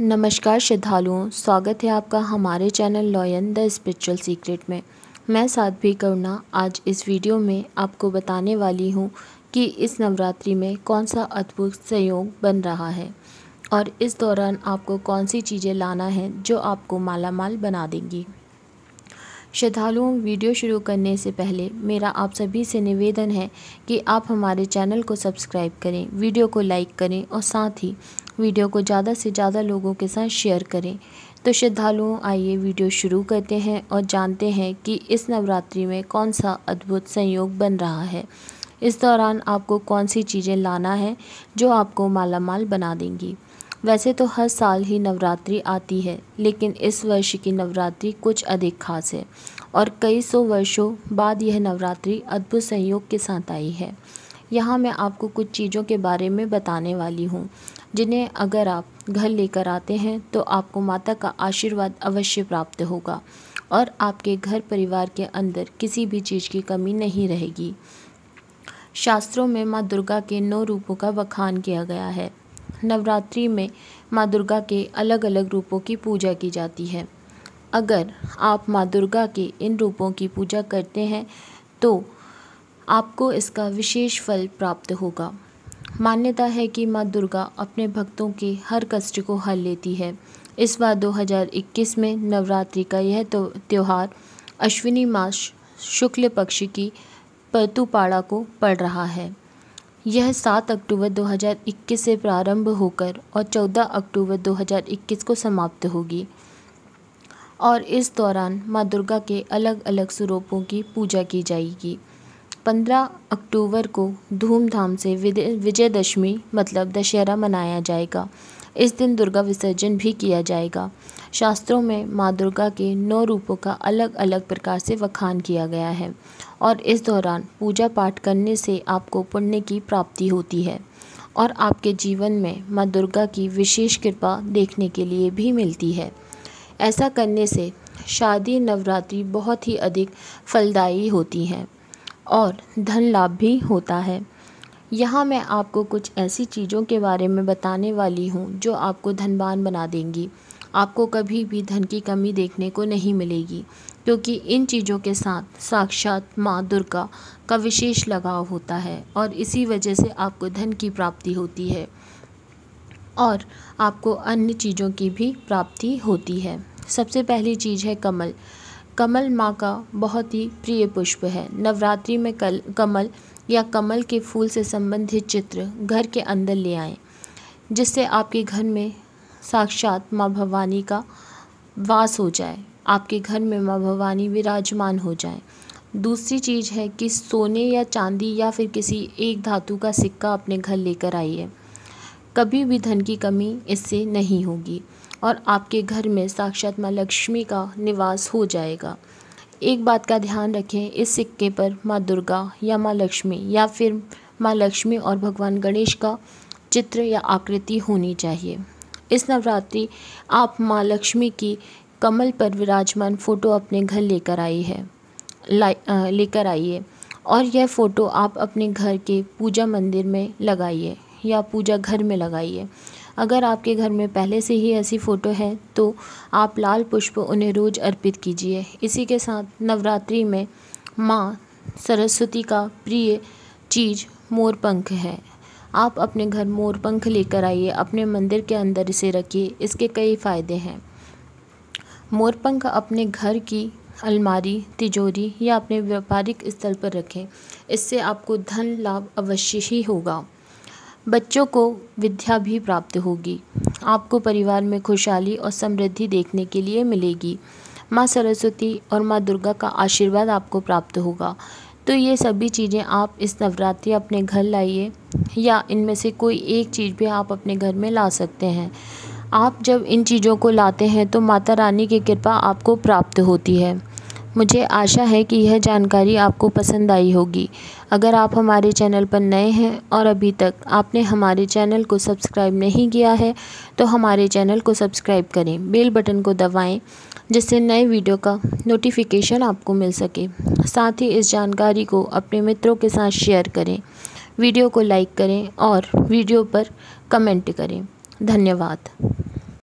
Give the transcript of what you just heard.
नमस्कार श्रद्धालुओं स्वागत है आपका हमारे channel Lion the spiritual secret में मैं साध्वी करुणा आज इस वीडियो में आपको बताने वाली हूँ कि इस नवरात्रि में कौन सा अद्भुत संयोग बन रहा है और इस दौरान आपको कौन सी चीज़ें लाना है जो आपको मालामाल बना देंगी श्रद्धालुओं वीडियो शुरू करने से पहले मेरा आप सभी से निवेदन है कि आप हमारे चैनल को सब्सक्राइब करें वीडियो को लाइक करें और साथ ही वीडियो को ज़्यादा से ज़्यादा लोगों के साथ शेयर करें तो श्रद्धालुओं आइए वीडियो शुरू करते हैं और जानते हैं कि इस नवरात्रि में कौन सा अद्भुत संयोग बन रहा है इस दौरान आपको कौन सी चीज़ें लाना है जो आपको मालामाल बना देंगी वैसे तो हर साल ही नवरात्रि आती है लेकिन इस वर्ष की नवरात्रि कुछ अधिक खास है और कई सौ वर्षों बाद यह नवरात्रि अद्भुत संयोग के साथ आई है यहाँ मैं आपको कुछ चीज़ों के बारे में बताने वाली हूँ जिन्हें अगर आप घर लेकर आते हैं तो आपको माता का आशीर्वाद अवश्य प्राप्त होगा और आपके घर परिवार के अंदर किसी भी चीज़ की कमी नहीं रहेगी शास्त्रों में माँ दुर्गा के नौ रूपों का बखान किया गया है नवरात्रि में माँ दुर्गा के अलग अलग रूपों की पूजा की जाती है अगर आप माँ दुर्गा के इन रूपों की पूजा करते हैं तो आपको इसका विशेष फल प्राप्त होगा मान्यता है कि माँ दुर्गा अपने भक्तों के हर कष्ट को हल लेती है इस बार 2021 में नवरात्रि का यह तो त्यौहार अश्विनी मास शुक्ल पक्ष की परतुपाड़ा को पड़ रहा है यह सात अक्टूबर 2021 से प्रारंभ होकर और 14 अक्टूबर 2021 को समाप्त होगी और इस दौरान माँ दुर्गा के अलग अलग स्वरूपों की पूजा की जाएगी पंद्रह अक्टूबर को धूमधाम से विजयदशमी मतलब दशहरा मनाया जाएगा इस दिन दुर्गा विसर्जन भी किया जाएगा शास्त्रों में माँ दुर्गा के नौ रूपों का अलग अलग प्रकार से वखान किया गया है और इस दौरान पूजा पाठ करने से आपको पुण्य की प्राप्ति होती है और आपके जीवन में माँ दुर्गा की विशेष कृपा देखने के लिए भी मिलती है ऐसा करने से शादी नवरात्रि बहुत ही अधिक फलदायी होती हैं और धन लाभ भी होता है यहाँ मैं आपको कुछ ऐसी चीज़ों के बारे में बताने वाली हूँ जो आपको धनबान बना देंगी आपको कभी भी धन की कमी देखने को नहीं मिलेगी क्योंकि इन चीज़ों के साथ साक्षात माँ दुर्गा का विशेष लगाव होता है और इसी वजह से आपको धन की प्राप्ति होती है और आपको अन्य चीज़ों की भी प्राप्ति होती है सबसे पहली चीज़ है कमल कमल माँ का बहुत ही प्रिय पुष्प है नवरात्रि में कल कमल या कमल के फूल से संबंधित चित्र घर के अंदर ले आएं जिससे आपके घर में साक्षात माँ भवानी का वास हो जाए आपके घर में माँ भवानी विराजमान हो जाए दूसरी चीज़ है कि सोने या चांदी या फिर किसी एक धातु का सिक्का अपने घर लेकर आइए कभी भी धन की कमी इससे नहीं होगी और आपके घर में साक्षात माँ लक्ष्मी का निवास हो जाएगा एक बात का ध्यान रखें इस सिक्के पर माँ दुर्गा या माँ लक्ष्मी या फिर माँ लक्ष्मी और भगवान गणेश का चित्र या आकृति होनी चाहिए इस नवरात्रि आप माँ लक्ष्मी की कमल पर विराजमान फ़ोटो अपने घर लेकर आई है लेकर आइए और यह फ़ोटो आप अपने घर के पूजा मंदिर में लगाइए या पूजा घर में लगाइए अगर आपके घर में पहले से ही ऐसी फ़ोटो है तो आप लाल पुष्प उन्हें रोज़ अर्पित कीजिए इसी के साथ नवरात्रि में माँ सरस्वती का प्रिय चीज़ मोरपंख है आप अपने घर मोरपंख लेकर आइए अपने मंदिर के अंदर इसे रखिए इसके कई फ़ायदे हैं मोरपंख अपने घर की अलमारी तिजोरी या अपने व्यापारिक स्थल पर रखें इससे आपको धन लाभ अवश्य ही होगा बच्चों को विद्या भी प्राप्त होगी आपको परिवार में खुशहाली और समृद्धि देखने के लिए मिलेगी माँ सरस्वती और माँ दुर्गा का आशीर्वाद आपको प्राप्त होगा तो ये सभी चीज़ें आप इस नवरात्रि अपने घर लाइए या इनमें से कोई एक चीज़ भी आप अपने घर में ला सकते हैं आप जब इन चीज़ों को लाते हैं तो माता रानी की कृपा आपको प्राप्त होती है मुझे आशा है कि यह जानकारी आपको पसंद आई होगी अगर आप हमारे चैनल पर नए हैं और अभी तक आपने हमारे चैनल को सब्सक्राइब नहीं किया है तो हमारे चैनल को सब्सक्राइब करें बेल बटन को दबाएं जिससे नए वीडियो का नोटिफिकेशन आपको मिल सके साथ ही इस जानकारी को अपने मित्रों के साथ शेयर करें वीडियो को लाइक करें और वीडियो पर कमेंट करें धन्यवाद